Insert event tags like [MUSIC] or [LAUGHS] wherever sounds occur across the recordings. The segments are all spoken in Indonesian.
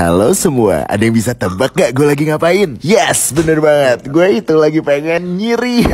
Halo semua, ada yang bisa tebak gak gue lagi ngapain? Yes, bener banget, gue itu lagi pengen nyiri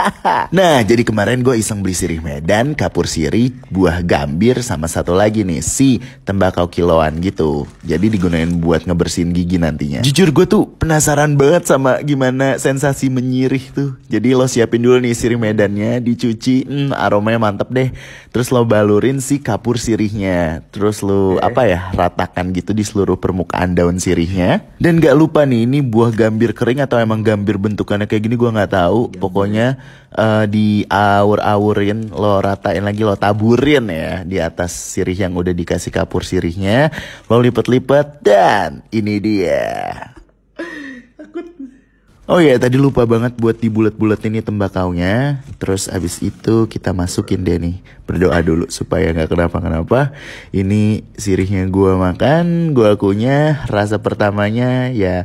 [LAUGHS] Nah, jadi kemarin gue iseng beli sirih medan, kapur sirih, buah gambir, sama satu lagi nih, si tembakau kiloan gitu Jadi digunain buat ngebersihin gigi nantinya Jujur gue tuh penasaran banget sama gimana sensasi menyirih tuh Jadi lo siapin dulu nih sirih medannya, dicuci, hmm, aromanya mantep deh Terus lo balurin si kapur sirihnya Terus lo iya. apa ya, ratakan gitu di seluruh permukaan andaun daun sirihnya. Dan gak lupa nih, ini buah gambir kering atau emang gambir bentukannya kayak gini gue nggak tahu. Pokoknya uh, eh, di awur-awurin, lo ratain lagi, lo taburin ya di atas sirih yang udah dikasih kapur sirihnya. Lo lipet-lipet dan ini dia. Oh iya, tadi lupa banget buat dibulet bulat ini tembakau nya. Terus abis itu kita masukin deh nih. Berdoa dulu supaya nggak kenapa-kenapa. Ini sirihnya gua makan, gua akunya rasa pertamanya ya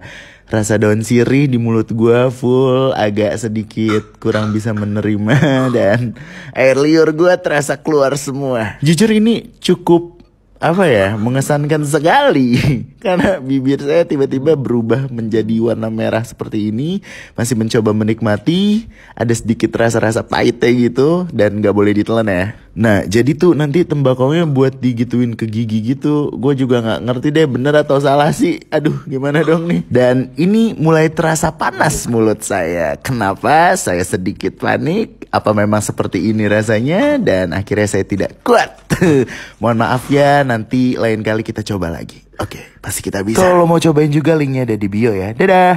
rasa daun sirih di mulut gua full agak sedikit kurang bisa menerima [LAUGHS] dan air liur gua terasa keluar semua. Jujur ini cukup apa ya mengesankan sekali [LAUGHS] karena bibir saya tiba-tiba berubah menjadi warna merah seperti ini masih mencoba menikmati ada sedikit rasa-rasa pahitnya gitu dan nggak boleh ditelan ya Nah jadi tuh nanti tembakaunya buat digituin ke gigi gitu Gue juga gak ngerti deh bener atau salah sih Aduh gimana dong nih Dan ini mulai terasa panas mulut saya Kenapa saya sedikit panik Apa memang seperti ini rasanya Dan akhirnya saya tidak kuat [LAUGHS] Mohon maaf ya nanti lain kali kita coba lagi Oke pasti kita bisa Kalau mau cobain juga linknya ada di bio ya Dadah